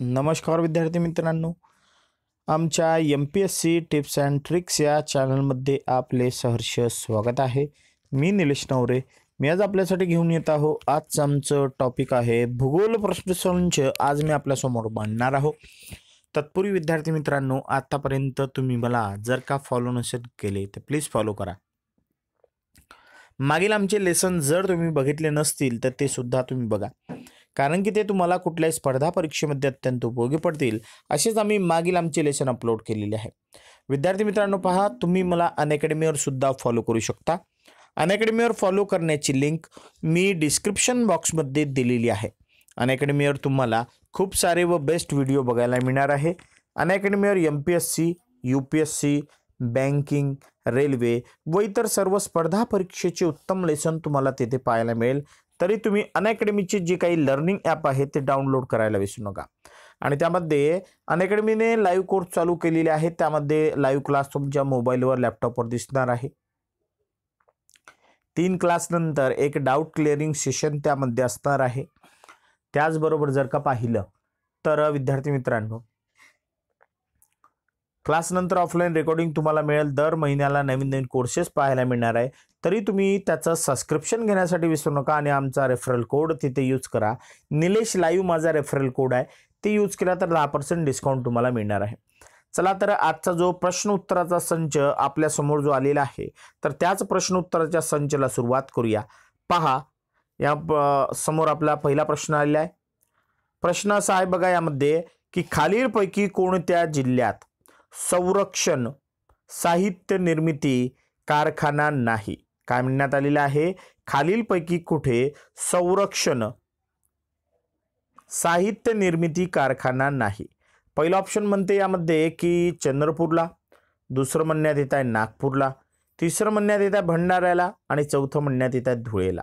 नमस्कार विद्यार्थी मित्रांनो आमच्या M P S C tips and tricks या चॅनलमध्ये आपले सहर्ष स्वागत आहे मी निलेश नवरे मी आज आपल्यासाठी घेऊन येत आहो आजचं आमचं टॉपिक आहे भूगोल प्रश्नसंच आज मी आपल्यासमोर मांडणार आहो तत्पूर्वी विद्यार्थी मित्रांनो आत्तापर्यंत तुम्ही मला जर का फॉलो नसेल केले तर प्लीज फॉलो करा मागील आमचे लेसन जर तुम्ही बघितले नसतील तर ते सुद्धा तुम्ही बघा कारण की ते तुम्हाला कुठल्याही स्पर्धा परीक्षेमध्ये अत्यंत उपयोगी पडतील असेच आम्ही मागील आमचे लेसन अपलोड केलेले आहे विद्यार्थी मित्रांनो पहा तुम्ही मला अनअकॅडमीवर सुद्धा फॉलो करू शकता अनअकॅडमीवर फॉलो करण्याची लिंक मी डिस्क्रिप्शन बॉक्समध्ये दिलेली आहे अनअकॅडमीवर तुम्हाला खूप सारे व बेस्ट व्हिडिओ बघायला मिळणार आहे अनअकॅडमीवर M P S C U P S C banking railway व इतर सर्व स्पर्धा परीक्षेचे उत्तम लेसन तुम्हाला तिथे पाहायला मिळेल तरी तुम्ही अनअकॅडमीचे जे काही लर्निंग ॲप आहे ते डाउनलोड करायला विसरू नका आणि त्यामध्ये अनअकॅडमीने लाईव्ह कोर्स चालू केलेले आहेत त्यामध्ये लाईव्ह क्लास तुमच्या मोबाईलवर लॅपटॉपवर दिसणार आहे तीन क्लासनंतर एक डाऊट क्लिअरिंग सेशन त्यामध्ये असणार आहे त्याचबरोबर जर का पाहिलं तर विद्यार्थी मित्रांनो क्लासनंतर ऑफलाईन रेकॉर्डिंग तुम्हाला मिळेल दर महिन्याला नवीन नवीन कोर्सेस पाहायला मिळणार आहे तरी तुम्ही त्याचं सबस्क्रिप्शन घेण्यासाठी विसरू नका आणि आमचा रेफरल कोड तिथे यूज करा निलेश लाईव्ह माझा रेफरल कोड आहे ते यूज केला तर दहा पर्सेंट डिस्काउंट तुम्हाला मिळणार आहे चला तर आजचा जो प्रश्न उत्तराचा संच आपल्यासमोर जो आलेला आहे तर त्याच प्रश्न उत्तराच्या संचला सुरुवात करूया पहा या समोर आपला पहिला प्रश्न आलेला आहे प्रश्न असा आहे बघा यामध्ये की खालीलपैकी कोणत्या जिल्ह्यात संरक्षण साहित्य निर्मिती कारखाना नाही काय म्हणण्यात आलेलं आहे खालीलपैकी कुठे संरक्षण साहित्य निर्मिती कारखाना नाही पहिलं ऑप्शन म्हणते यामध्ये की चंद्रपूरला दुसरं म्हणण्यात येत आहे नागपूरला तिसरं म्हणण्यात येत आहे भंडाऱ्याला आणि चौथं म्हणण्यात येत आहे धुळेला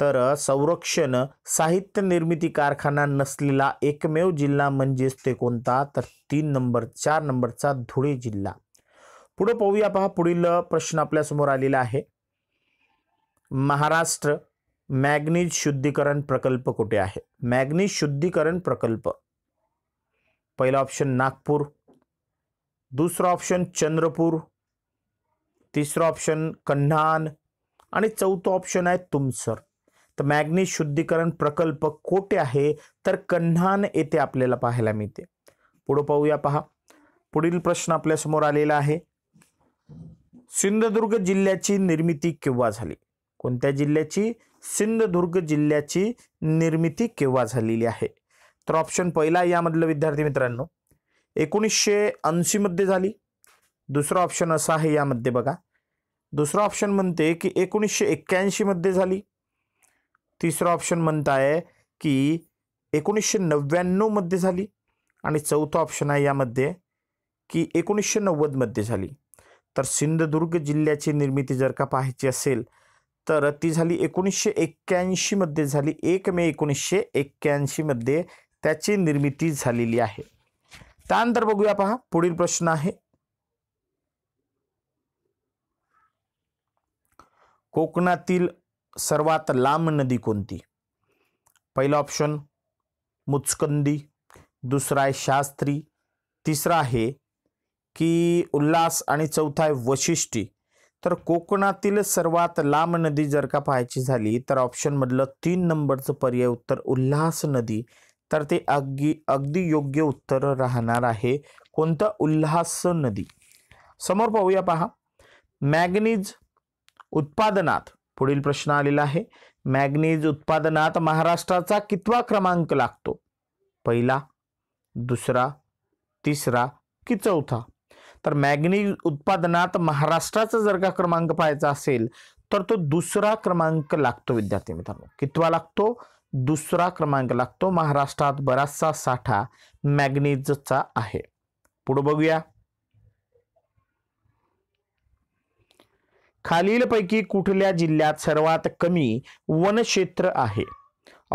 तर संरक्षण साहित्य निर्मिती कारखाना नसलेला एकमेव जिल्हा म्हणजेच ते कोणता तर तीन नंबर चार नंबरचा धुळे जिल्हा पुढे पाहूया पहा पुढील प्रश्न आपल्यासमोर आलेला आहे महाराष्ट्र मॅग्नीज शुद्धीकरण प्रकल्प कुठे आहे मॅग्नीज शुद्धीकरण प्रकल्प पहिला ऑप्शन नागपूर दुसरा ऑप्शन चंद्रपूर तिसरा ऑप्शन कन्हान आणि चौथं ऑप्शन आहे तुमसर तर मॅग्नेश शुद्धीकरण प्रकल्प कोठे आहे तर कन्हान येथे आपल्याला पाहायला मिळते पुढं पाहूया पहा पुढील प्रश्न आपल्यासमोर आलेला आहे सिंधुदुर्ग जिल्ह्याची निर्मिती केव्हा झाली कोणत्या जिल्ह्याची सिंधुदुर्ग जिल्ह्याची निर्मिती केव्हा झालेली आहे तर ऑप्शन पहिला यामधलं विद्यार्थी मित्रांनो एकोणीसशे ऐंशीमध्ये झाली दुसरा ऑप्शन असा आहे यामध्ये बघा दुसरा ऑप्शन म्हणते की एकोणीसशे मध्ये झाली तिसरा ऑप्शन म्हणत आहे की एकोणीसशे नव्याण्णवमध्ये झाली आणि चौथा ऑप्शन आहे यामध्ये की एकोणीसशे नव्वदमध्ये झाली तर सिंधुदुर्ग जिल्ह्याची निर्मिती जर का पाहायची असेल तर ती झाली एकोणीसशे एक्क्याऐंशीमध्ये झाली एक मे एकोणीसशे एक्क्याऐंशीमध्ये त्याची निर्मिती झालेली आहे त्यानंतर बघूया पहा पुढील प्रश्न आहे कोकणातील सर्वात लांब नदी कोणती पहिला ऑप्शन मुचकंदी दुसरा आहे शास्त्री तिसरा आहे की उल्हास आणि चौथा आहे वशिष्ठी तर कोकणातील सर्वात लांब नदी जर का पाहायची झाली तर ऑप्शनमधलं तीन नंबरचं पर्याय उत्तर उल्हास नदी तर ते अगदी अगदी योग्य उत्तर राहणार आहे कोणतं उल्हास नदी समोर पाहूया पहा मॅग्नीज उत्पादनात पुढील प्रश्न आलेला आहे मॅग्नीज उत्पादनात महाराष्ट्राचा कितवा क्रमांक लागतो पहिला दुसरा तिसरा की चौथा तर मॅग्नीज उत्पादनात महाराष्ट्राचा जर का क्रमांक पाहायचा असेल तर तो दुसरा क्रमांक लागतो विद्यार्थी मित्रांनो कितवा लागतो दुसरा क्रमांक लागतो महाराष्ट्रात बराचसा साठा मॅग्नीजचा आहे पुढं बघूया खालीलपैकी कुठल्या जिल्ह्यात सर्वात कमी वनक्षेत्र आहे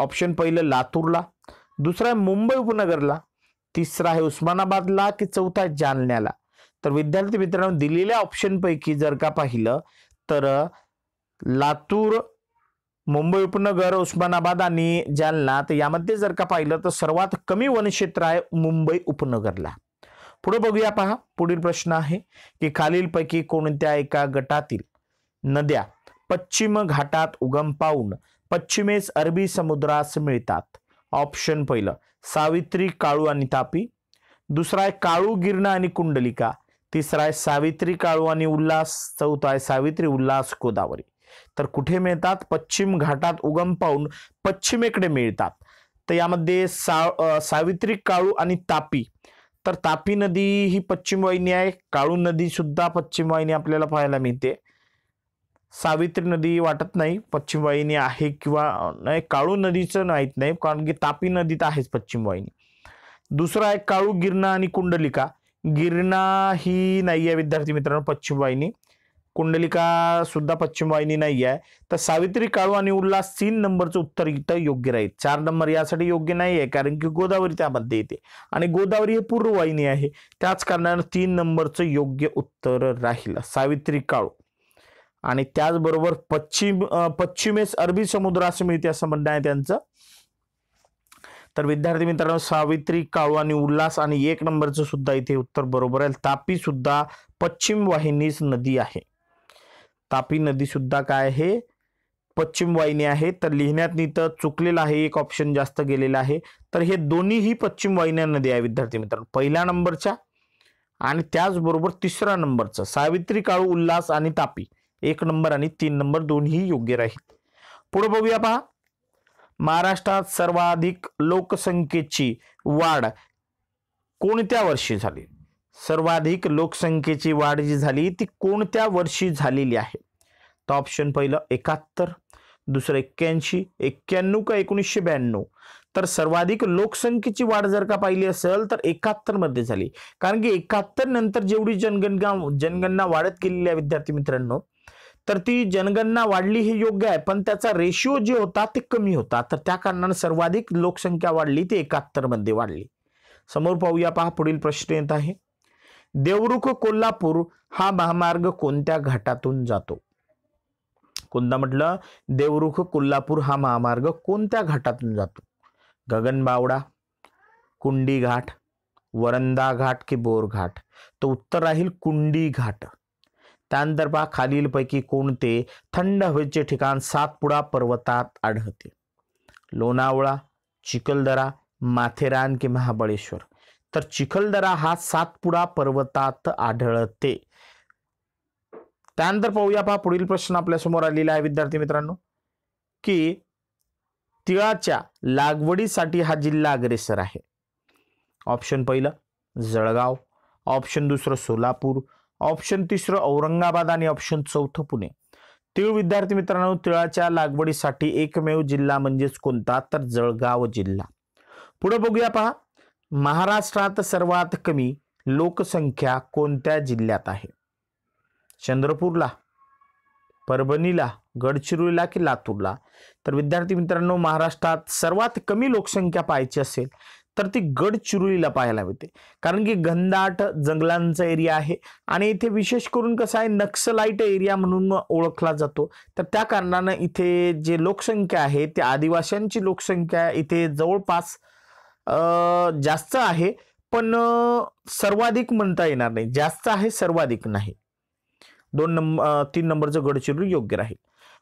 ऑप्शन पहिलं लातूरला दुसरा आहे मुंबई उपनगरला तिसरा आहे उस्मानाबादला की चौथा आहे जालन्याला तर विद्यार्थी मित्रांनो दिलेल्या ऑप्शनपैकी जर का पाहिलं तर लातूर मुंबई उपनगर उस्मानाबाद आणि जालना तर यामध्ये जर का पाहिलं तर सर्वात कमी वनक्षेत्र आहे मुंबई उपनगरला पुढे बघूया पहा पुढील प्रश्न आहे की खालीलपैकी कोणत्या एका गटातील नद्या पश्चिम घाटात उगम पावून पश्चिमेस अरबी समुद्रास मिळतात ऑप्शन पहिलं सावित्री काळू आणि तापी दुसरा आहे काळू गिरणा आणि कुंडलिका तिसरा आहे सावित्री काळू आणि उल्हास चौथा आहे सावित्री उल्हास गोदावरी तर कुठे मिळतात पश्चिम घाटात उगम पाहून पश्चिमेकडे मिळतात तर यामध्ये सा सावित्री काळू आणि तापी तर तापी नदी ही पश्चिम वाहिनी आहे काळू नदी सुद्धा पश्चिम वाहिनी आपल्याला पाहायला मिळते सावित्री नदी वाटत नाही पश्चिम वाहिनी आहे किंवा नाही काळू नदीचं नाहीत नाही कारण की तापी नदीत आहेच पश्चिम वाहिनी दुसरा आहे काळू गिरणा आणि कुंडलिका गिरणा ही नाही आहे विद्यार्थी मित्रांनो पश्चिम वाहिनी कुंडलिका सुद्धा पश्चिम वाहिनी नाही आहे तर सावित्री काळू आणि उल्हास तीन नंबरचं उत्तर इथं योग्य राहील चार नंबर यासाठी योग्य नाही आहे कारण की गोदावरी त्यामध्ये येते आणि गोदावरी हे पूर्व वाहिनी आहे त्याच कारणानं तीन नंबरचं योग्य उत्तर राहील सावित्री काळू आणि त्याचबरोबर पश्चिम पश्चिमेस अरबी समुद्र असं मिळते असं म्हणणं आहे त्यांचं तर विद्यार्थी मित्रांनो सावित्री काळू आणि उल्हास आणि एक नंबरचं सुद्धा इथे उत्तर बरोबर आहे तापी सुद्धा पश्चिम वाहिनीच नदी आहे तापी नदी सुद्धा काय आहे पश्चिम वाहिनी आहे तर लिहिण्यात इथं चुकलेलं आहे एक ऑप्शन जास्त गेलेला आहे तर हे दोन्हीही पश्चिम वाहिन्या नदी आहे विद्यार्थी मित्रांनो पहिल्या नंबरच्या आणि त्याचबरोबर तिसऱ्या नंबरचं सावित्री काळू उल्हास आणि तापी एक नंबर आणि तीन नंबर दोन्ही योग्य राहील पुढे बघूया पहा महाराष्ट्रात सर्वाधिक लोकसंख्येची वाढ कोणत्या वर्षी झाली सर्वाधिक लोकसंख्येची वाढ जी झाली ती कोणत्या वर्षी झालेली आहे तर ऑप्शन पहिलं एकाहत्तर दुसरं एक्क्याऐंशी एक्क्याण्णव का एकोणीसशे ब्याण्णव तर सर्वाधिक लोकसंख्येची वाढ जर का पाहिली असेल तर एकाहत्तर मध्ये झाली कारण की एकाहत्तर नंतर जेवढी जनगणना जनगणना वाढत गेलेली आहे विद्यार्थी मित्रांनो तर ती जनगणना वाढली हे योग्य आहे पण त्याचा रेशिओ जे होता ते कमी होता तर त्या कारणानं सर्वाधिक लोकसंख्या वाढली ती एकाहत्तरमध्ये वाढली समोर पाहूया पहा पुढील प्रश्न येत आहे देवरुख कोल्हापूर हा महामार्ग कोणत्या घाटातून जातो कोणता म्हटलं देवरुख कोल्हापूर हा महामार्ग कोणत्या घाटातून जातो गगनबावडा कुंडी घाट वरंदा घाट की बोर घाट तो उत्तर राहील कुंडी घाट त्यानंतर खालीलपैकी कोणते थंड हवेचे ठिकाण सातपुडा पर्वतात आढळते लोणावळा चिखलदरा माथेरान की महाबळेश्वर तर चिखलदरा हा सातपुडा पर्वतात आढळते त्यानंतर पाहूया पहा पुढील प्रश्न आपल्यासमोर आलेला आहे विद्यार्थी मित्रांनो की तिळाच्या लागवडीसाठी हा जिल्हा अग्रेसर आहे ऑप्शन पहिलं जळगाव ऑप्शन दुसरं सोलापूर ऑप्शन तिसरं औरंगाबाद आणि ऑप्शन चौथं पुणे तिळ विद्यार्थी मित्रांनो तिळाच्या लागवडीसाठी एकमेव जिल्हा म्हणजेच कोणता तर जळगाव जिल्हा पुढे बघूया पहा महाराष्ट्रात सर्वात कमी लोकसंख्या कोणत्या जिल्ह्यात आहे चंद्रपूरला परभणीला गडचिरोलीला की लातूरला तर विद्यार्थी मित्रांनो महाराष्ट्रात सर्वात कमी लोकसंख्या पाहायची असेल तर ती गडचिरोलीला पाहायला मिळते कारण की घनदाट जंगलांचा एरिया आहे आणि इथे विशेष करून कसं आहे नक्सलाईट एरिया म्हणून ओळखला जातो तर त्या कारणानं इथे जे लोकसंख्या आहे ते आदिवासींची लोकसंख्या इथे जवळपास जास्त आहे पण सर्वाधिक म्हणता येणार नाही जास्त आहे सर्वाधिक नाही दोन नंबर तीन नंबरचं गडचिरोली योग्य राहील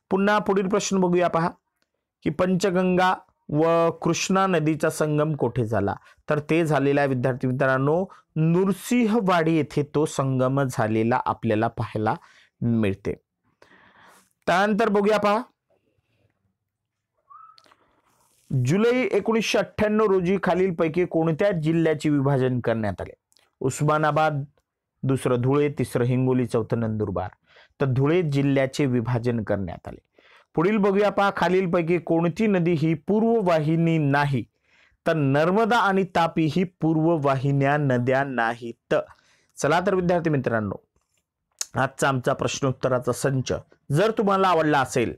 पुन्हा पुढील प्रश्न बघूया पहा की पंचगंगा व कृष्णा नदीचा संगम कोठे झाला तर ते झालेला विद्यार्थी मित्रांनो नृसिंहवाडी येथे तो संगम झालेला आपल्याला पाहायला मिळते त्यानंतर बघूया पहा जुलै एकोणीसशे अठ्ठ्याण्णव रोजी खालीलपैकी कोणत्या जिल्ह्याचे विभाजन करण्यात आले उस्मानाबाद दुसरं धुळे तिसरं हिंगोली चौथं नंदुरबार तर धुळे जिल्ह्याचे विभाजन करण्यात आले पुढील बघूया पहा खालीलपैकी कोणती नदी ही पूर्व वाहिनी नाही तर नर्मदा आणि तापी ही पूर्व वाहिन्या नद्या नाहीत चला तर विद्यार्थी मित्रांनो आजचा आमचा प्रश्नोत्तराचा संच जर तुम्हाला आवडला असेल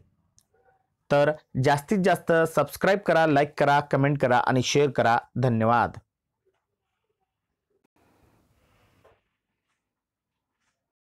तर जास्तीत जास्त सबस्क्राईब करा लाईक करा कमेंट करा आणि शेअर करा धन्यवाद